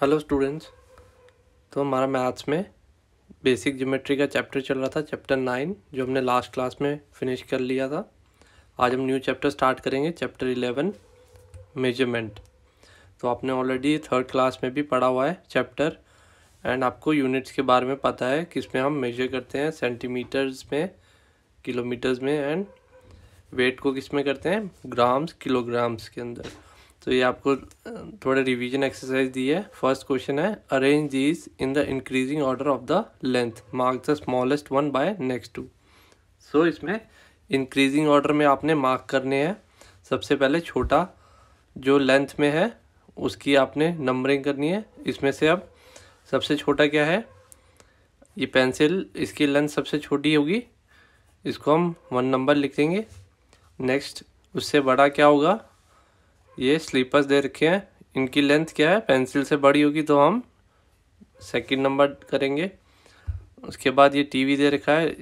Hello students तो हमारा maths में बेसिक ज्योमेट्री का चैप्टर चल रहा था चैप्टर नाइन जो हमने लास्ट क्लास में फिनिश कर लिया था आज हम न्यू चैप्टर स्टार्ट करेंगे चैप्टर इलेवन मेजरमेंट तो आपने ऑलरेडी थर्ड क्लास में भी पढ़ा हुआ है चैप्टर एंड आपको यूनिट्स के बारे में पता है इसमें हम मेजर करते हैं सेंटीमीटर्स में किलोमीटर्स में एंड वेट को किस में करते हैं ग्राम्स किलोग्राम्स के अंदर तो ये आपको थोड़ा रिवीजन एक्सरसाइज दी है फर्स्ट क्वेश्चन है arrange these in the increasing order of the length mark the smallest one by next two so इसमें इंक्रीजिंग ऑर्डर में आपने मार्क करने हैं सबसे पहले छोटा जो लेंथ में है उसकी आपने नंबरिंग करनी है इसमें से अब सबसे छोटा क्या है ये पेंसिल इसकी लेंथ सबसे छोटी होगी इसको हम वन नंबर लिख देंगे नेक्स्ट उससे बड़ा क्या होगा ये स्लीपर्स दे रखे हैं इनकी लेंथ क्या है पेंसिल से बड़ी होगी तो हम सेकंड नंबर करेंगे उसके बाद ये टीवी दे रखा है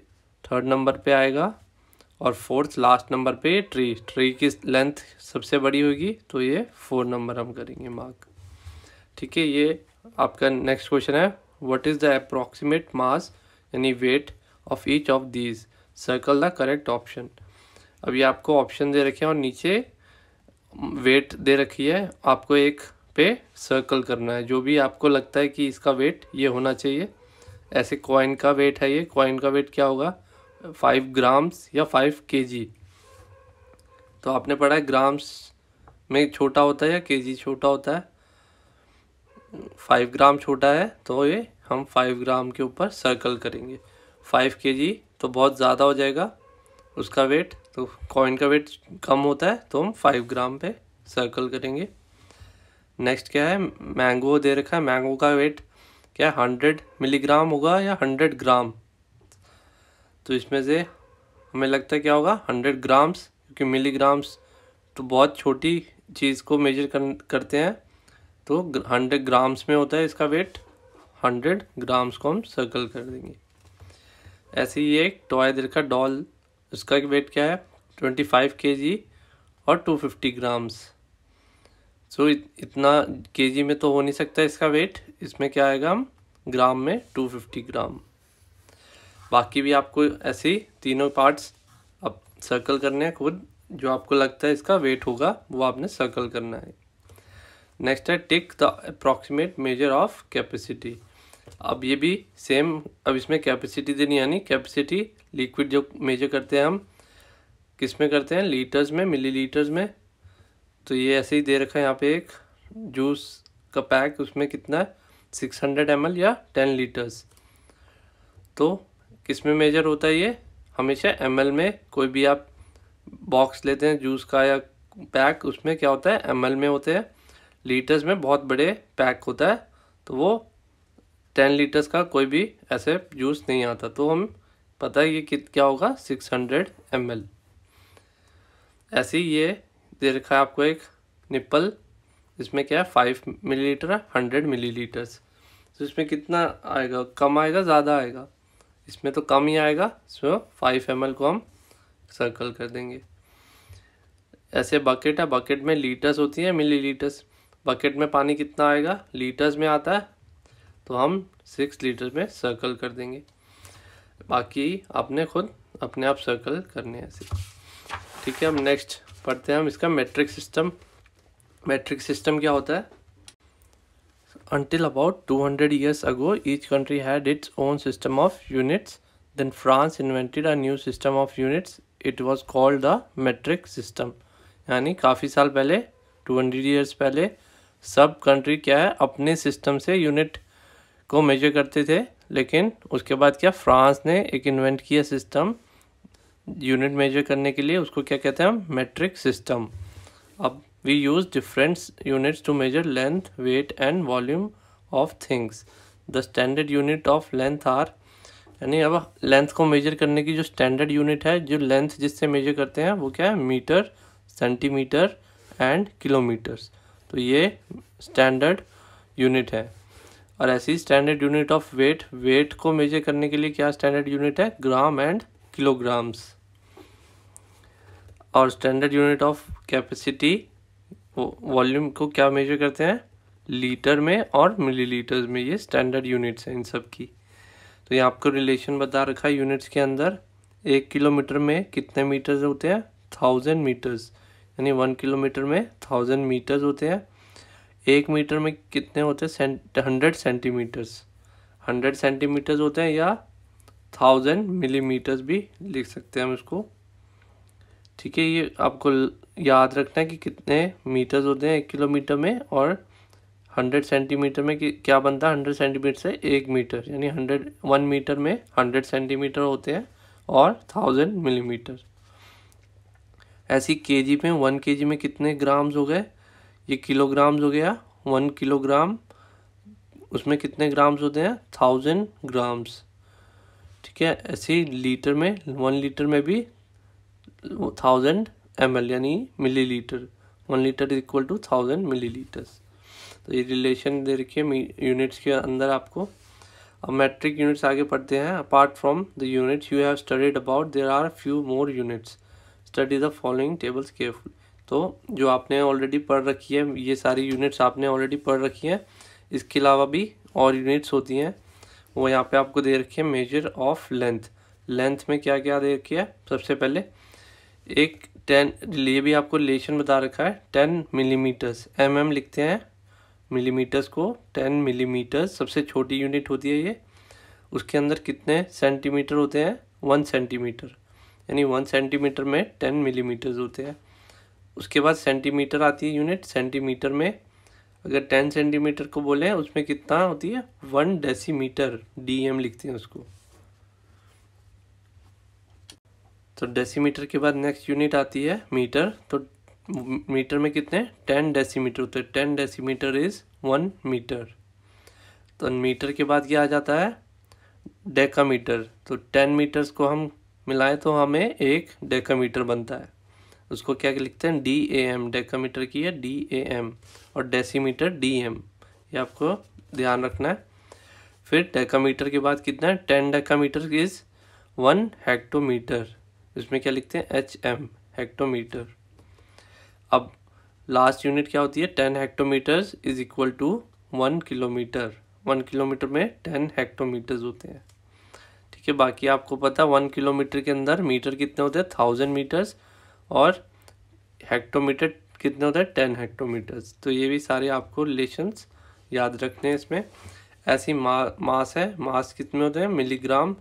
थर्ड नंबर पे आएगा और फोर्थ लास्ट नंबर पे ट्री ट्री की लेंथ सबसे बड़ी होगी तो ये फोर नंबर हम करेंगे मार्क ठीक है ये आपका नेक्स्ट क्वेश्चन है what is the approximate mass यानी weight of each of these circle the correct option अब ये आपको ऑप्शन दे रखे हैं और नीचे वेट दे रखी है आपको एक पे सर्कल करना है जो भी आपको लगता है कि इसका वेट ये होना चाहिए ऐसे कॉइन का वेट है ये कॉइन का वेट क्या होगा फाइव ग्राम्स या फाइव के तो आपने पढ़ा है ग्राम्स में छोटा होता है या के छोटा होता है फाइव ग्राम छोटा है तो ये हम फाइव ग्राम के ऊपर सर्कल करेंगे फाइव के तो बहुत ज़्यादा हो जाएगा उसका वेट तो कॉइन का वेट कम होता है तो हम फाइव ग्राम पे सर्कल करेंगे नेक्स्ट क्या है मैंगो दे रखा है मैंगो का वेट क्या है हंड्रेड मिलीग्राम होगा या हंड्रेड ग्राम तो इसमें से हमें लगता है क्या होगा हंड्रेड ग्राम्स क्योंकि मिलीग्राम्स तो बहुत छोटी चीज़ को मेजर कर, करते हैं तो हंड्रेड ग्राम्स में होता है इसका वेट हंड्रेड ग्राम्स को हम सर्कल कर देंगे ऐसे ही एक टॉय दे रखा डॉल इसका वेट क्या है ट्वेंटी फाइव के जी और two fifty grams so so, इतना के जी में तो हो नहीं सकता इसका वेट इसमें क्या आएगा हम ग्राम में टू फिफ्टी ग्राम बाकी भी आपको ऐसे ही तीनों पार्ट्स अब सर्कल करने हैं खुद जो आपको लगता है इसका वेट होगा वो आपने सर्कल करना है नेक्स्ट है take the approximate measure of capacity अब ये भी सेम अब इसमें कैपेसिटी देनी यानी कैपेसिटी लिक्विड जो मेजर करते हैं हम किस में करते हैं लीटर्स में मिलीलीटर्स में तो ये ऐसे ही दे रखा है यहाँ पे एक जूस का पैक उसमें कितना है सिक्स हंड्रेड एम या टेन लीटर्स तो किस में मेजर होता है ये हमेशा एम में कोई भी आप बॉक्स लेते हैं जूस का या पैक उसमें क्या होता है एम में होते हैं लीटर्स में बहुत बड़े पैक होता है तो वो टेन लीटर्स का कोई भी ऐसे जूस नहीं आता तो हम पता है ये कित क्या होगा सिक्स हंड्रेड एम एल ऐसे ये दे रखा है आपको एक निप्पल इसमें क्या है five millilitre hundred millilitres तो इसमें कितना आएगा कम आएगा ज़्यादा आएगा इसमें तो कम ही आएगा इसमें फाइव एम को हम सर्कल कर देंगे ऐसे बकेट है बकेट में लीटर्स होती हैं मिली लीटर्स बकेट में पानी कितना आएगा लीटर्स में आता है तो हम सिक्स लीटर में सर्कल कर देंगे बाकी आपने खुद अपने आप सर्कल करने हैं ऐसे ठीक है हम नेक्स्ट पढ़ते हैं हम इसका मेट्रिक सिस्टम मेट्रिक सिस्टम क्या होता है until about two hundred years ago each country had its own system of units then France invented a new system of units it was called the metric system यानी काफ़ी साल पहले to hundred years पहले सब country क्या है अपने system से यूनिट को मेजर करते थे लेकिन उसके बाद क्या फ्रांस ने एक इन्वेंट किया सिस्टम यूनिट मेजर करने के लिए उसको क्या कहते हैं हम मेट्रिक सिस्टम अब we use different units to measure length weight and volume of things the standard unit of length are यानी अब लेंथ को मेजर करने की जो स्टैंडर्ड यूनिट है जो लेंथ जिससे मेजर करते हैं वो क्या है मीटर सेंटीमीटर एंड किलोमीटर्स तो ये स्टैंडर्ड यूनिट है और ऐसे ही standard unit of weight weight को मेजर करने के लिए क्या स्टैंडर्ड यूनिट है ग्राम एंड किलोग्राम्स और standard unit of capacity volume को क्या मेजर करते हैं लीटर में और मिलीलीटर्स में ये स्टैंडर्ड यूनिट्स हैं इन सब की तो ये आपको रिलेशन बता रखा है यूनिट्स के अंदर एक किलोमीटर में कितने मीटर्स होते हैं थाउजेंड मीटर्स यानी वन किलोमीटर में थाउजेंड मीटर्स होते हैं एक मीटर में कितने होते हैं हंड्रेड सेंटीमीटर्स हंड्रेड सेंटीमीटर्स होते हैं या थाउजेंड मिलीमीटर्स भी लिख सकते हैं हम इसको ठीक है ये आपको याद रखना है कि कितने मीटर्स होते हैं एक किलोमीटर में और हंड्रेड सेंटीमीटर में क्या बनता है हंड्रेड सेंटीमीटर से एक मीटर यानी हंड्रेड वन मीटर में हंड्रेड सेंटीमीटर होते हैं और थाउजेंड मिलीमीटर ऐसी के जी में वन के जी में कितने ग्राम्स हो गए ये किलोग्राम्स हो गया वन किलोग्राम उसमें कितने ग्राम्स होते हैं थाउजेंड ग्राम्स ठीक है ऐसे ही लीटर में वन लीटर में भी थाउजेंड एम एल यानी millilitre one litre is equal to thousand millilitres तो ये रिलेशन दे रखिए यूनिट्स के अंदर आपको अब मेट्रिक यूनिट्स आगे पढ़ते हैं apart from the units you have studied about there are few more units study the following tables careful तो जो आपने ऑलरेडी पढ़ रखी है ये सारी यूनिट्स आपने ऑलरेडी पढ़ रखी हैं इसके अलावा भी और यूनिट्स होती हैं वो यहाँ पे आपको दे रखी है मेजर ऑफ लेंथ लेंथ में क्या क्या दे रखी है सबसे पहले एक टेन ये भी आपको रिलेशन बता रखा है टेन मिलीमीटर्स एम एम लिखते हैं मिलीमीटर्स को टेन मिलीमीटर्स सबसे छोटी यूनिट होती है ये उसके अंदर कितने सेंटीमीटर होते हैं वन सेंटीमीटर यानी वन सेंटीमीटर में टेन मिलीमीटर्स होते हैं उसके बाद सेंटीमीटर आती है यूनिट सेंटीमीटर में अगर टेन सेंटीमीटर को बोलें उसमें कितना होती है वन डेसीमीटर डी एम लिखते हैं उसको तो डेसीमीटर के बाद नेक्स्ट यूनिट आती है मीटर तो मीटर में कितने टेन डेसीमीटर होते हैं ten decimetre is one metre तो मीटर के बाद क्या आ जाता है डेकामीटर तो टेन मीटर्स को हम मिलाएं तो हमें एक डेकामीटर बनता है उसको क्या लिखते हैं डी ए एम डेकामीटर की है डी ए एम और डेसीमीटर डी एम ये आपको ध्यान रखना है फिर डेकामीटर के बाद कितना है ten decametre is one hectometre इसमें क्या लिखते हैं एच एम हेक्टोमीटर अब लास्ट यूनिट क्या होती है ten hectometre is equal to one kilometre one kilometre में टेन हेक्टोमीटर्स होते हैं ठीक है बाकी आपको पता वन किलोमीटर के अंदर मीटर कितने होते हैं थाउजेंड मीटर्स और हेक्टोमीटर कितना होता है टेन हेक्टोमीटर्स तो ये भी सारे आपको लेशंस याद रखने हैं इसमें ऐसी मा, मास है मास कितने होते हैं मिलीग्राम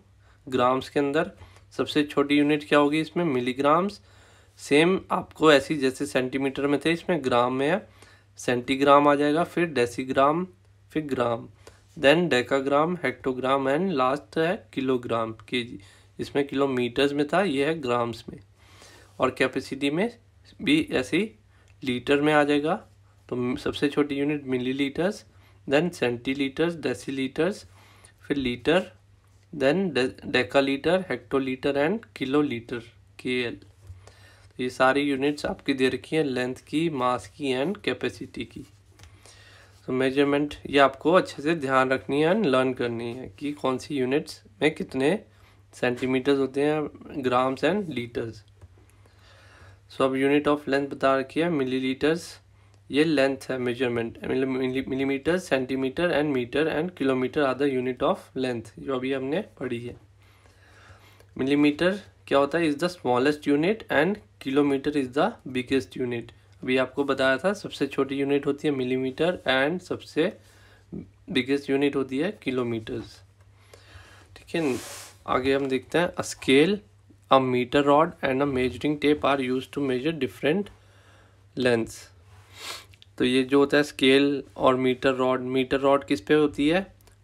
ग्राम्स के अंदर सबसे छोटी यूनिट क्या होगी इसमें मिलीग्राम्स सेम आपको ऐसी जैसे सेंटीमीटर में थे इसमें ग्राम में है सेंटीग्राम आ जाएगा फिर डेसीग्राम फिर gram then decagram hectogram and last है किलोग्राम के जी इसमें किलोमीटर्स में था ये है ग्राम्स में और कैपेसिटी में भी ऐसी लीटर में आ जाएगा तो सबसे छोटी unit millilitres then centilitres decilitres फिर litre then decalitre hectolitre and kilolitre K L तो ये सारी यूनिट्स आपकी दे रखी हैं लेंथ की मास की एंड कैपेसिटी की तो मेजरमेंट ये आपको अच्छे से ध्यान रखनी है एंड लर्न करनी है कि कौन सी यूनिट्स में कितने सेंटीमीटर्स होते हैं ग्राम्स एंड लीटर्स सो अब यूनिट ऑफ लेंथ बता रखी है मिलीलीटर्स ये लेंथ है measurement millimetre centimetre and metre and kilometre are the unit of length जो अभी हमने पढ़ी है मिलीमीटर क्या होता है is the smallest unit and kilometre is the biggest unit अभी आपको बताया था सबसे छोटी यूनिट होती है मिलीमीटर एंड सबसे बिगेस्ट यूनिट होती है किलोमीटर्स ठीक है आगे हम देखते हैं scale A meter rod and a measuring tape are used to measure different lengths. तो ये जो होता है स्केल और मीटर रॉड मीटर रॉड किस पे होती है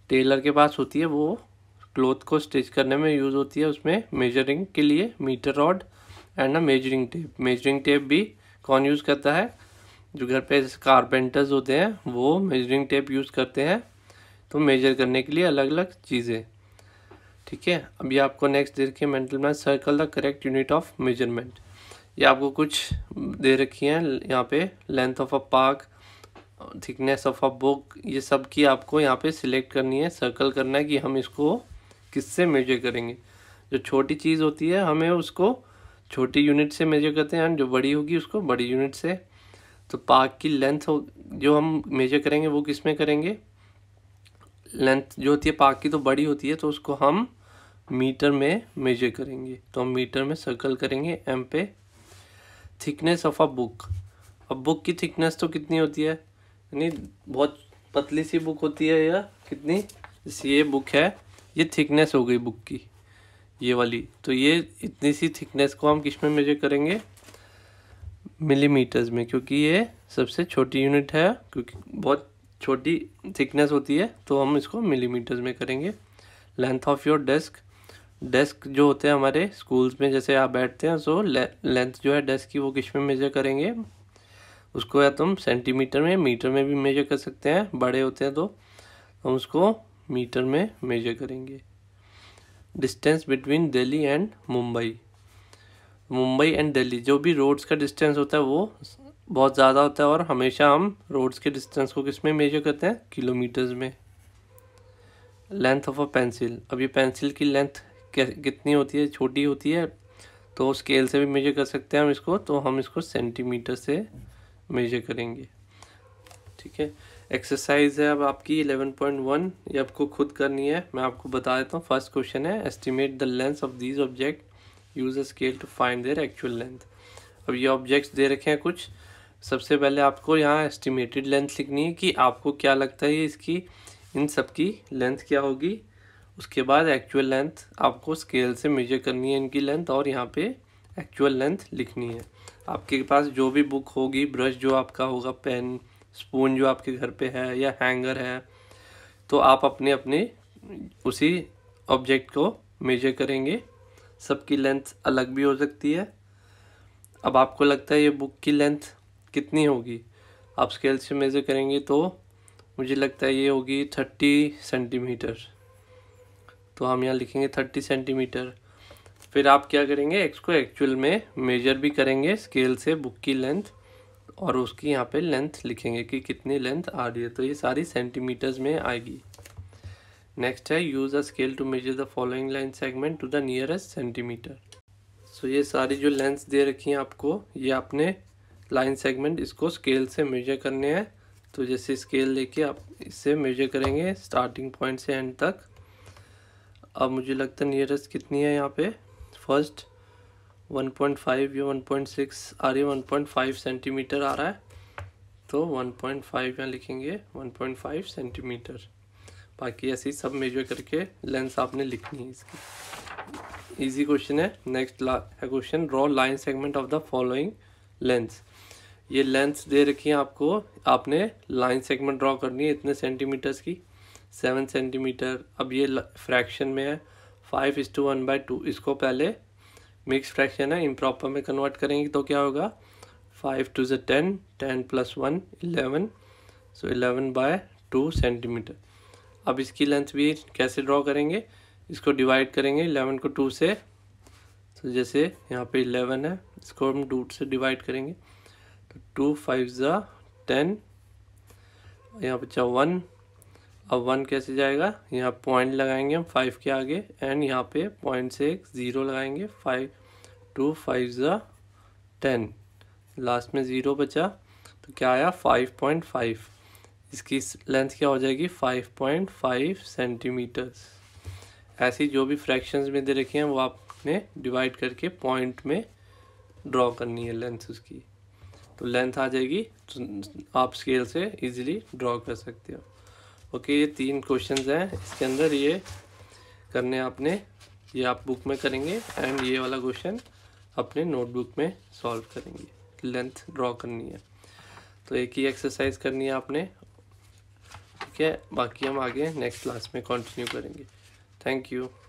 टेलर के पास होती है वो क्लोथ को स्टिच करने में यूज़ होती है उसमें मेजरिंग के लिए metre rod and a measuring tape measuring tape भी कौन यूज़ करता है जो घर पे कारपेंटर्स होते हैं वो मेजरिंग टेप यूज़ करते हैं तो मेजर करने के लिए अलग अलग चीज़ें ठीक है अभी आपको नेक्स्ट दे रखी है mental math circle the correct unit of measurement ये आपको कुछ दे रखी हैं यहाँ पे length of a park thickness of a book ये सब की आपको यहाँ पे सिलेक्ट करनी है सर्कल करना है कि हम इसको किससे मेजर करेंगे जो छोटी चीज़ होती है हमें उसको छोटी यूनिट से मेजर करते हैं एंड जो बड़ी होगी उसको बड़ी यूनिट से तो पार्क की लेंथ हो जो हम मेजर करेंगे वो किस में करेंगे लेंथ जो होती है पार्क की तो बड़ी होती है तो उसको हम मीटर में मेजर करेंगे तो हम मीटर में सर्कल करेंगे एम पे थिकनेस ऑफ अ बुक अब बुक की थिकनेस तो कितनी होती है यानी बहुत पतली सी बुक होती है या कितनी ये बुक है ये थिकनेस हो गई बुक की ये वाली तो ये इतनी सी थिकनेस को हम किस में मेजर करेंगे मिलीमीटर्स में क्योंकि ये सबसे छोटी यूनिट है क्योंकि बहुत छोटी थिकनेस होती है तो हम इसको मिलीमीटर्स में करेंगे length of your desk desk जो होते हैं हमारे स्कूल्स में जैसे आप बैठते हैं सो लेंथ जो है डेस्क की वो किस में मेजर करेंगे उसको या तुम तो सेंटीमीटर में मीटर में भी मेजर कर सकते हैं बड़े होते हैं तो हम उसको मीटर में मेजर करेंगे distance between Delhi and Mumbai Mumbai and Delhi जो भी रोड्स का डिस्टेंस होता है वो बहुत ज़्यादा होता है और हमेशा हम रोड्स के डिस्टेंस को किस में मेजर करते हैं किलोमीटर्स में लेंथ ऑफ अ पेंसिल अब ये पेंसिल की लेंथ कितनी होती है छोटी होती है तो स्केल से भी मेजर कर सकते हैं हम इसको तो हम इसको सेंटीमीटर से मेजर करेंगे ठीक है एक्सरसाइज है अब आपकी 11.1 ये आपको खुद करनी है मैं आपको बता देता हूँ फर्स्ट क्वेश्चन है estimate the length of these object use a scale to find their actual length अब ये ऑब्जेक्ट्स दे रखे हैं कुछ सबसे पहले आपको यहाँ एस्टिमेटेड लेंथ लिखनी है कि आपको क्या लगता है इसकी इन सब की लेंथ क्या होगी उसके बाद एक्चुअल लेंथ आपको स्केल से मेजर करनी है इनकी लेंथ और यहाँ पे एक्चुअल लेंथ लिखनी है आपके पास जो भी बुक होगी ब्रश जो आपका होगा पेन स्पून जो आपके घर पे है या हैंगर है तो आप अपने अपने उसी ऑब्जेक्ट को मेजर करेंगे सबकी लेंथ अलग भी हो सकती है अब आपको लगता है ये बुक की लेंथ कितनी होगी आप स्केल से मेज़र करेंगे तो मुझे लगता है ये होगी थर्टी सेंटीमीटर तो हम यहाँ लिखेंगे थर्टी सेंटीमीटर फिर आप क्या करेंगे एक्स को एक्चुअल में मेजर भी करेंगे स्केल से बुक की लेंथ और उसकी यहाँ पे लेंथ लिखेंगे कि कितनी लेंथ आ रही है तो ये सारी सेंटीमीटर्स में आएगी नेक्स्ट है use a scale to measure the following line segment to the nearest centimetre so ये सारी जो लेंथ दे रखी हैं आपको ये आपने लाइन सेगमेंट इसको स्केल से मेजर करने हैं तो जैसे स्केल लेके आप इससे मेजर करेंगे स्टार्टिंग पॉइंट से एंड तक अब मुझे लगता है नियरेस्ट कितनी है यहाँ पे फर्स्ट 1.5 या 1.6 आ रही है 1.5 सेंटीमीटर आ रहा है तो 1.5 यहाँ लिखेंगे 1.5 सेंटीमीटर बाकी ऐसे ही सब मेजर करके लेंस आपने लिखनी है इसकी इजी क्वेश्चन है नेक्स्ट है question draw line segment of the following lengths ये लेंस दे रखी है आपको आपने लाइन सेगमेंट ड्रॉ करनी है इतने सेंटीमीटर्स की सेवन सेंटीमीटर अब ये फ्रैक्शन में है फाइव इस टू वन बाई टू इसको पहले मिक्स फ्रैक्शन है इम्प्रॉपर में कन्वर्ट करेंगे तो क्या होगा फाइव टू ज़ ten ten plus one eleven so eleven by two centimetre अब इसकी लेंथ भी कैसे ड्रॉ करेंगे इसको डिवाइड करेंगे इलेवन को टू से तो जैसे यहाँ पे इलेवन है इसको हम टू से डिवाइड करेंगे तो टू फाइव ज़ा टेन यहाँ पे चाह वन अब वन कैसे जाएगा यहाँ पॉइंट लगाएंगे हम फाइव के आगे एंड यहाँ पे पॉइंट से एक ज़ीरो लगाएंगे फाइव टू फाइव ज़ा टेन लास्ट में ज़ीरो बचा तो क्या आया फाइव पॉइंट फाइव इसकी लेंथ क्या हो जाएगी फाइव पॉइंट फाइव सेंटीमीटर्स ऐसी जो भी फ्रैक्शंस में दे रखी हैं वो आपने डिवाइड करके पॉइंट में ड्रॉ करनी है लेंथ उसकी तो लेंथ आ जाएगी तो आप स्केल से इजीली ड्रॉ कर सकते हो ओके ये तीन क्वेश्चन हैं इसके अंदर ये करने आपने ये आप बुक में करेंगे एंड ये वाला क्वेश्चन अपने नोटबुक में सॉल्व करेंगे लेंथ ड्रॉ करनी है तो एक ही एक्सरसाइज करनी है आपने ठीक है बाकी हम आगे नेक्स्ट क्लास में कंटिन्यू करेंगे थैंक यू